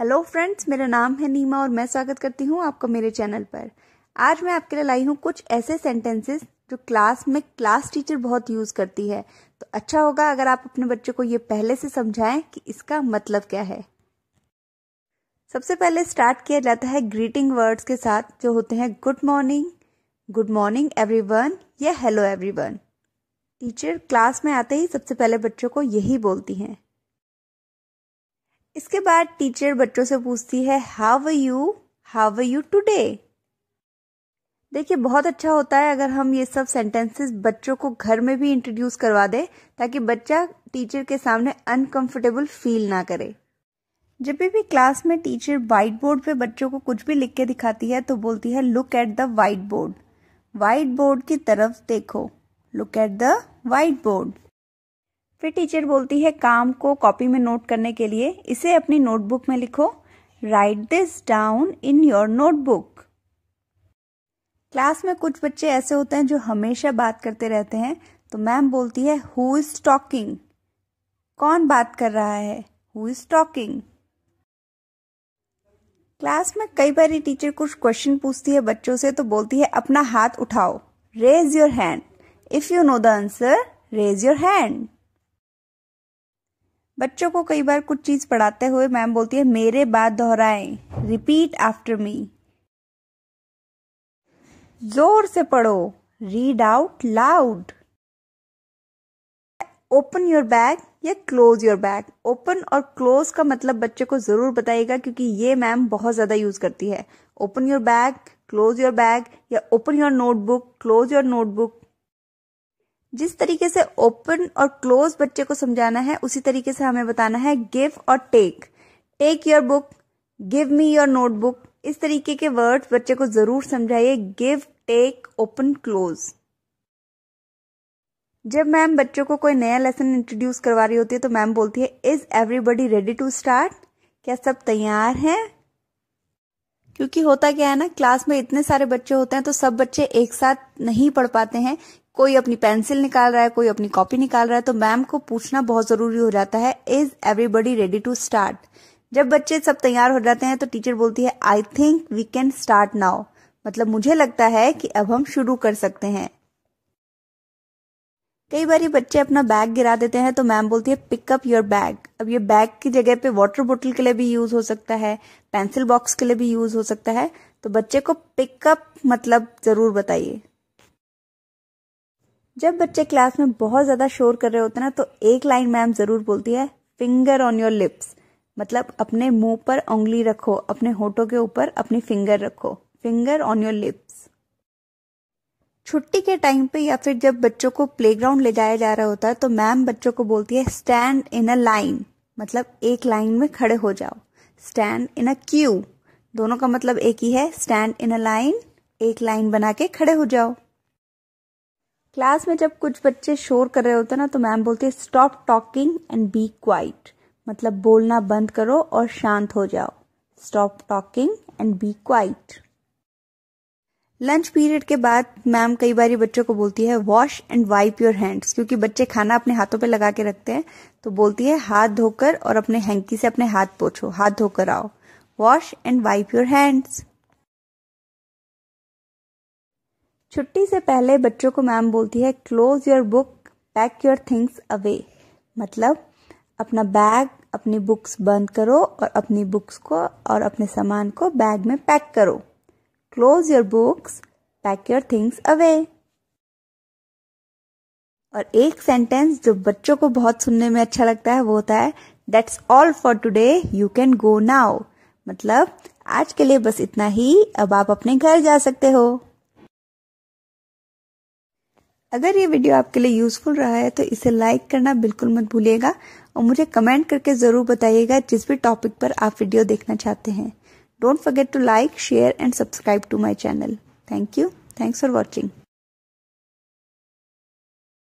hello friends मेरा नाम है नीमा और मैं स्वागत करती हूँ आपको मेरे चैनल पर आज मैं आपके लिए लाई हूँ कुछ ऐसे सेंटेंसेस जो क्लास में क्लास टीचर बहुत यूज करती है तो अच्छा होगा अगर आप अपने बच्चों को ये पहले से समझाएं कि इसका मतलब क्या है सबसे पहले स्टार्ट किया जाता है ग्रीटिंग वर्ड्स के साथ जो होते हैं good morning good morning every या हेलो एवरी टीचर क्लास में आते ही सबसे पहले बच्चों को यही बोलती हैं इसके बाद टीचर बच्चों से पूछती है how you how you today देखिए बहुत अच्छा होता है अगर हम ये सब सेंटेंसेस बच्चों को घर में भी इंट्रोड्यूस करवा दें ताकि बच्चा टीचर के सामने अनकंफर्टेबल फील ना करे जब भी क्लास में टीचर व्हाइट बोर्ड पे बच्चों को कुछ भी लिख के दिखाती है तो बोलती है look at the white board white board की तरफ देखो look at the white board फिर टीचर बोलती है काम को कॉपी में नोट करने के लिए इसे अपनी नोटबुक में लिखो write this down in your notebook class में कुछ बच्चे ऐसे होते हैं जो हमेशा बात करते रहते हैं तो मैम बोलती है हु इज टॉकिंग कौन बात कर रहा है हु इज टॉकिंग क्लास में कई बार ये टीचर कुछ क्वेश्चन पूछती है बच्चों से तो बोलती है अपना हाथ उठाओ raise your hand if you know the answer raise your hand बच्चों को कई बार कुछ चीज़ पढ़ाते हुए मैम बोलती है मेरे बाद दोहराएं रिपीट आफ्टर मी जोर से पढ़ो read out loud open your bag या क्लोज योर बैग ओपन और क्लोज का मतलब बच्चे को जरूर बताइएगा क्योंकि ये मैम बहुत ज्यादा यूज करती है open your bag close your bag या open your notebook close your notebook जिस तरीके से ओपन और क्लोज बच्चे को समझाना है उसी तरीके से हमें बताना है गिव और take take your book give me your notebook इस तरीके के वर्ड्स बच्चे को जरूर समझाइए गिव टेक ओपन क्लोज जब मैम बच्चों को कोई नया लेसन इंट्रोड्यूस करवा रही होती है तो मैम बोलती है is everybody ready to start क्या सब तैयार हैं क्योंकि होता क्या है ना क्लास में इतने सारे बच्चे होते हैं तो सब बच्चे एक साथ नहीं पढ़ पाते हैं कोई अपनी पेंसिल निकाल रहा है कोई अपनी कॉपी निकाल रहा है तो मैम को पूछना बहुत ज़रूरी हो जाता है is everybody ready to start जब बच्चे सब तैयार हो जाते हैं तो टीचर बोलती है I think we can start now मतलब मुझे लगता है कि अब हम शुरू कर सकते हैं कई बार ये बच्चे अपना बैग गिरा देते हैं तो मैम बोलती है पिकअप योर बैग अब ये बैग की जगह पे वाटर बोतल के लिए भी यूज हो सकता है पेंसिल बॉक्स के लिए भी यूज हो सकता है तो बच्चे को पिकअप मतलब जरूर बताइए जब बच्चे क्लास में बहुत ज़्यादा शोर कर रहे होते ना तो एक लाइन मैम ज़रूर बोलती है फिंगर ऑन योर लिप्स मतलब अपने मुंह पर उंगली रखो अपने होठों के ऊपर अपनी फिंगर रखो फिंगर ऑन योर लिप्स छुट्टी के टाइम पे या फिर जब बच्चों को प्लेग्राउंड ले जाया जा रहा होता है तो मैम बच्चों को बोलती है स्टैंड इन अ लाइन मतलब एक लाइन में खड़े हो जाओ स्टैंड इन अ क्यू दोनों का मतलब एक ही है स्टैंड इन अ लाइन एक लाइन बना के खड़े हो जाओ क्लास में जब कुछ बच्चे शोर कर रहे होते हैं ना तो मैम बोलती है stop talking and be quiet मतलब बोलना बंद करो और शांत हो जाओ stop talking and be quiet lunch period के बाद मैम कई बार बच्चों को बोलती है wash and wipe your hands क्योंकि बच्चे खाना अपने हाथों पे लगा के रखते हैं तो बोलती है हाथ धोकर और अपने हैंकी से अपने हाथ पोछो हाथ धोकर आओ wash and wipe your hands छुट्टी से पहले बच्चों को मैम बोलती है close your book pack your things away मतलब अपना बैग अपनी बुक्स बंद करो और अपनी बुक्स को और अपने सामान को बैग में पैक करो close your books pack your things away और एक सेंटेंस जो बच्चों को बहुत सुनने में अच्छा लगता है वो होता है that's all for today you can go now मतलब आज के लिए बस इतना ही अब आप अपने घर जा सकते हो अगर ये वीडियो आपके लिए यूजफुल रहा है तो इसे लाइक करना बिल्कुल मत भूलिएगा और मुझे कमेंट करके ज़रूर बताइएगा जिस भी टॉपिक पर आप वीडियो देखना चाहते हैं don't forget to like share and subscribe to my channel thank you thanks for watching